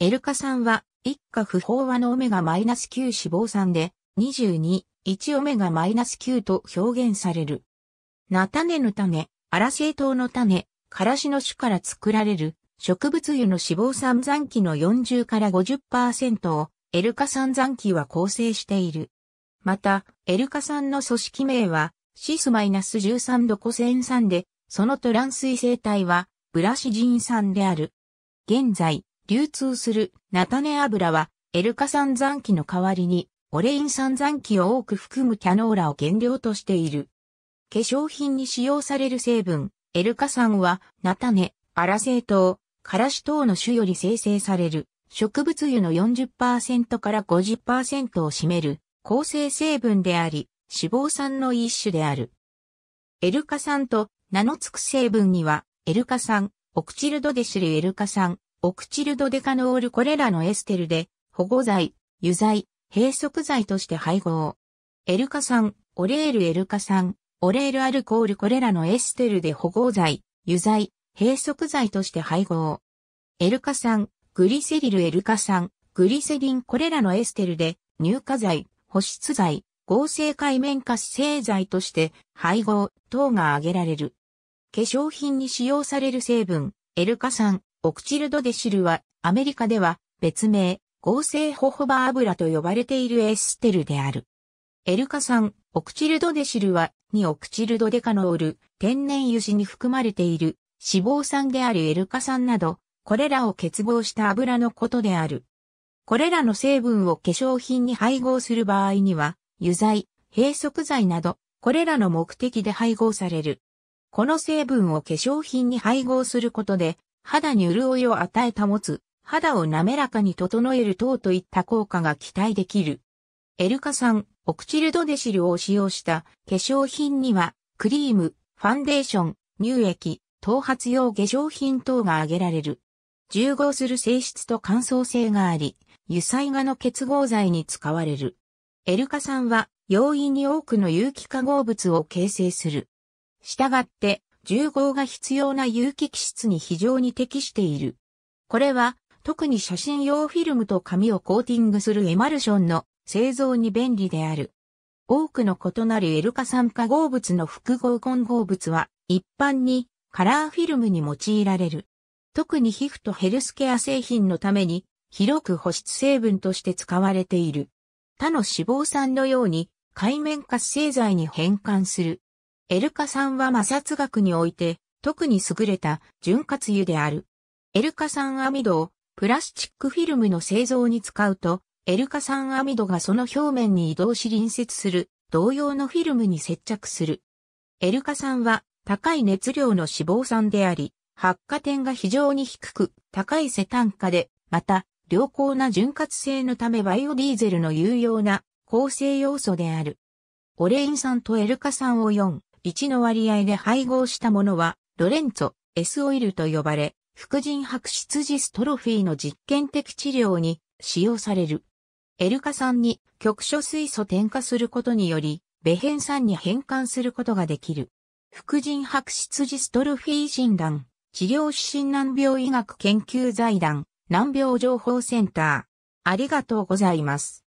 エルカ酸は、一家不飽和のオメガ -9 脂肪酸で、22、1オメガ -9 と表現される。菜種の種、アラシ糖の種、からしの種から作られる、植物油の脂肪酸残基の40から50%を、エルカ酸残基は構成している。また、エルカ酸の組織名は、シス -13 ドコセン酸で、そのトランス異性体は、ブラシジン酸である。現在、流通する菜種油は、エルカ酸残機の代わりに、オレイン酸残機を多く含むキャノーラを原料としている。化粧品に使用される成分、エルカ酸は、菜種、粗製糖、カラシ等の種より生成される、植物油の40%から50%を占める、構成成分であり、脂肪酸の一種である。エルカ酸と名の付く成分には、エルカ酸、オクチルドデシルエルカ酸、オクチルドデカノールこれらのエステルで保護剤、油剤、閉塞剤として配合。エルカ酸、オレールエルカ酸、オレールアルコールこれらのエステルで保護剤、油剤、閉塞剤として配合。エルカ酸、グリセリルエルカ酸、グリセリンこれらのエステルで乳化剤、保湿剤、合成界面活性剤として配合等が挙げられる。化粧品に使用される成分、エルカ酸、オクチルドデシルは、アメリカでは、別名、合成ホホバ油と呼ばれているエステルである。エルカ酸、オクチルドデシルは、2オクチルドデカノール、天然油脂に含まれている脂肪酸であるエルカ酸など、これらを結合した油のことである。これらの成分を化粧品に配合する場合には、油剤、閉塞剤など、これらの目的で配合される。この成分を化粧品に配合することで、肌に潤いを与えた持つ、肌を滑らかに整える等といった効果が期待できる。エルカ酸、オクチルドデシルを使用した化粧品には、クリーム、ファンデーション、乳液、頭髪用化粧品等が挙げられる。重合する性質と乾燥性があり、油彩画の結合剤に使われる。エルカ酸は容易に多くの有機化合物を形成する。したがって、重合が必要な有機気質に非常に適している。これは、特に写真用フィルムと紙をコーティングするエマルションの製造に便利である。多くの異なるエルカ酸化合物の複合混合物は一般にカラーフィルムに用いられる。特に皮膚とヘルスケア製品のために広く保湿成分として使われている。他の脂肪酸のように海面活性剤に変換するエルカ酸は摩擦学において、特に優れた潤滑油である。エルカ酸アミドをプラスチックフィルムの製造に使うと、エルカ酸アミドがその表面に移動し隣接する同様のフィルムに接着する。エルカ酸は高い熱量の脂肪酸であり、発火点が非常に低く高いセ炭化で、また良好な潤滑性のためバイオディーゼルの有用な構成要素である。オレイン酸とエルカ酸を4。1の割合で配合したものは、ロレンツォ、S オイルと呼ばれ、副腎白質ジストロフィーの実験的治療に使用される。エルカ酸に局所水素添加することにより、ベヘン酸に変換することができる。副腎白質ジストロフィー診断、治療指針難病医学研究財団、難病情報センター。ありがとうございます。